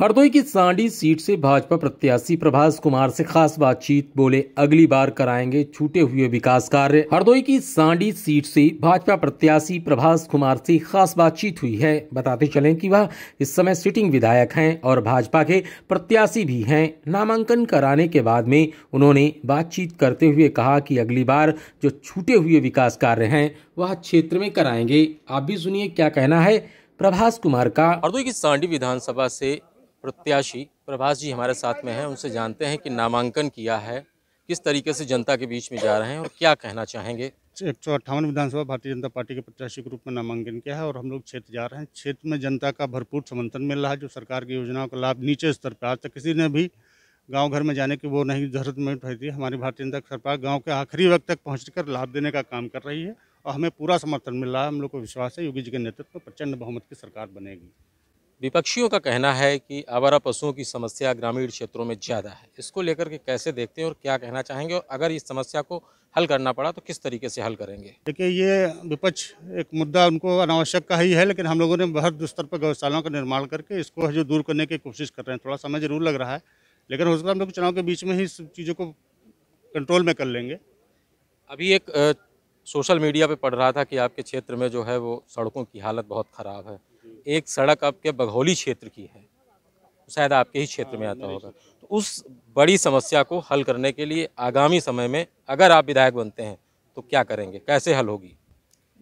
हरदोई की सांडी सीट से भाजपा प्रत्याशी प्रभास कुमार से खास बातचीत बोले अगली बार कराएंगे छूटे हुए विकास कार्य हरदोई की सांडी सीट से भाजपा प्रत्याशी प्रभास कुमार से खास बातचीत हुई है बताते चलें कि वह इस समय सिटिंग विधायक हैं और भाजपा के प्रत्याशी भी हैं नामांकन कराने के बाद में उन्होंने बातचीत करते हुए कहा की अगली बार जो छूटे हुए विकास कार्य है वह क्षेत्र में कराएंगे आप भी सुनिए क्या कहना है प्रभास कुमार का हरदोई की सांडी विधानसभा से प्रत्याशी प्रभाष जी हमारे साथ में हैं उनसे जानते हैं कि नामांकन किया है किस तरीके से जनता के बीच में जा रहे हैं और क्या कहना चाहेंगे एक सौ अट्ठावन विधानसभा भारतीय जनता पार्टी के प्रत्याशी के रूप में नामांकन किया है और हम लोग क्षेत्र जा रहे हैं क्षेत्र में जनता का भरपूर समर्थन मिल रहा है जो सरकार की योजनाओं का लाभ नीचे स्तर पर आज तक किसी ने भी गांव घर में जाने की वो नहीं जरूरत में उठाई थी हमारी भारतीय जनता सरकार गाँव के आखिरी वक्त तक पहुँच लाभ देने का काम कर रही है और हमें पूरा समर्थन मिल रहा है हम लोग को विश्वास है योगी जी के नेतृत्व में प्रचंड बहुमत की सरकार बनेगी विपक्षियों का कहना है कि आवारा पशुओं की समस्या ग्रामीण क्षेत्रों में ज़्यादा है इसको लेकर के कैसे देखते हैं और क्या कहना चाहेंगे और अगर इस समस्या को हल करना पड़ा तो किस तरीके से हल करेंगे देखिए ये विपक्ष एक मुद्दा उनको अनावश्यक का ही है लेकिन हम लोगों ने बहुत स्तर पर गौशालाओं का निर्माण करके इसको जो दूर करने की कोशिश कर रहे हैं थोड़ा समय जरूर लग रहा है लेकिन हो सकता है हम लोग चुनाव के बीच में ही इस चीज़ों को कंट्रोल में कर लेंगे अभी एक सोशल मीडिया पर पढ़ रहा था कि आपके क्षेत्र में जो है वो सड़कों की हालत बहुत ख़राब है एक सड़क आपके बघौली क्षेत्र की है तो शायद आपके ही क्षेत्र में हाँ, आता होगा तो उस बड़ी समस्या को हल करने के लिए आगामी समय में अगर आप विधायक बनते हैं तो क्या करेंगे कैसे हल होगी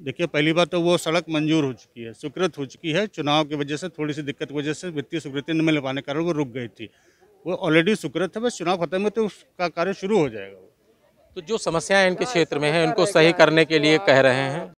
देखिए पहली बात तो वो सड़क मंजूर हो चुकी है स्वीकृत हो चुकी है चुनाव की वजह से थोड़ी सी दिक्कत की वजह से वित्तीय स्वीकृति न मिल पाने के कारण वो रुक गई थी वो ऑलरेडी स्वीकृत है बस चुनाव खत्म है तो उसका कार्य शुरू हो जाएगा तो जो समस्याएं इनके हाँ, क्षेत्र में हैं उनको सही करने के लिए कह रहे हैं